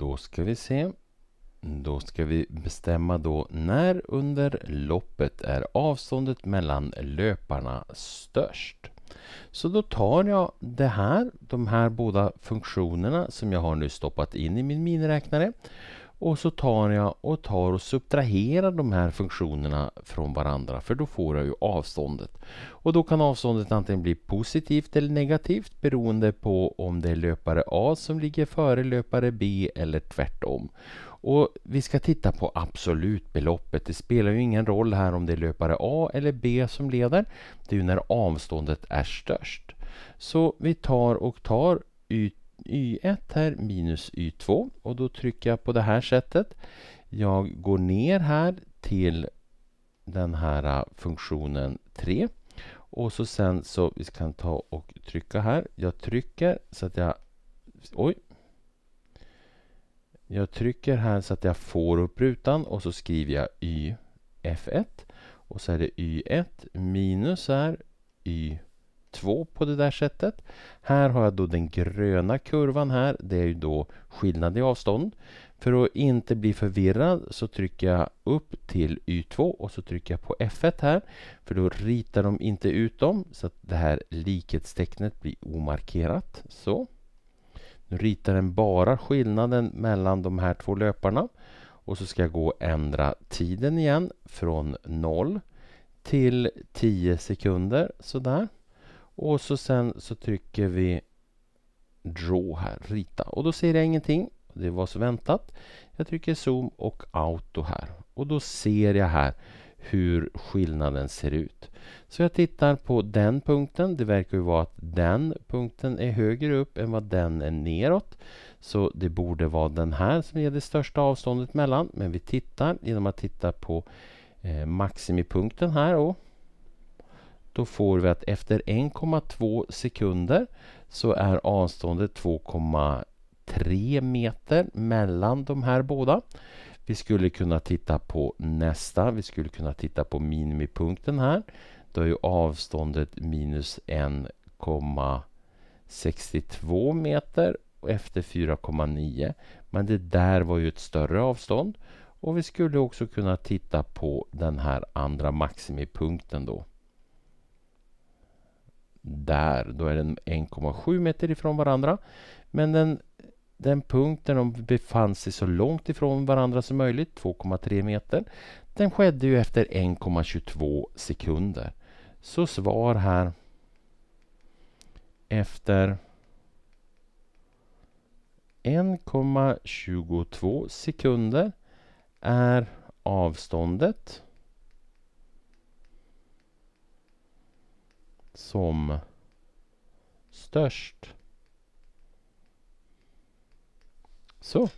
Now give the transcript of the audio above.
Då ska vi se. Då ska vi bestämma då när under loppet är avståndet mellan löparna störst. Så då tar jag det här, de här båda funktionerna som jag har nu stoppat in i min miniräknare och så tar jag och tar och subtraherar de här funktionerna från varandra för då får jag ju avståndet. Och då kan avståndet antingen bli positivt eller negativt beroende på om det är löpare A som ligger före löpare B eller tvärtom. Och Vi ska titta på absolutbeloppet. Det spelar ju ingen roll här om det är löpare A eller B som leder. Det är ju när avståndet är störst. Så vi tar och tar y y1 här minus y2 och då trycker jag på det här sättet. Jag går ner här till den här äh, funktionen 3 och så sen så vi kan ta och trycka här. Jag trycker så att jag... Oj! Jag trycker här så att jag får upp rutan och så skriver jag yf1 och så är det y1 minus här y 2 på det där sättet. Här har jag då den gröna kurvan här. Det är ju då skillnad i avstånd. För att inte bli förvirrad så trycker jag upp till Y2 och så trycker jag på F1 här. För då ritar de inte ut dem så att det här likhetstecknet blir omarkerat. Så. Nu ritar den bara skillnaden mellan de här två löparna. Och så ska jag gå och ändra tiden igen från 0 till 10 sekunder. Sådär. Och så sen så trycker vi Draw här, rita. Och då ser jag ingenting. Det var så väntat. Jag trycker Zoom och Auto här. Och då ser jag här hur skillnaden ser ut. Så jag tittar på den punkten. Det verkar ju vara att den punkten är högre upp än vad den är neråt. Så det borde vara den här som är det största avståndet mellan. Men vi tittar genom att titta på eh, maximipunkten här. Och då får vi att efter 1,2 sekunder så är avståndet 2,3 meter mellan de här båda. Vi skulle kunna titta på nästa. Vi skulle kunna titta på minimipunkten här. Då är ju avståndet minus 1,62 meter efter 4,9. Men det där var ju ett större avstånd. Och vi skulle också kunna titta på den här andra maximipunkten då där. Då är den 1,7 meter ifrån varandra. Men den, den punkt där de befann sig så långt ifrån varandra som möjligt, 2,3 meter, den skedde ju efter 1,22 sekunder. Så svar här efter 1,22 sekunder är avståndet som störst. Så.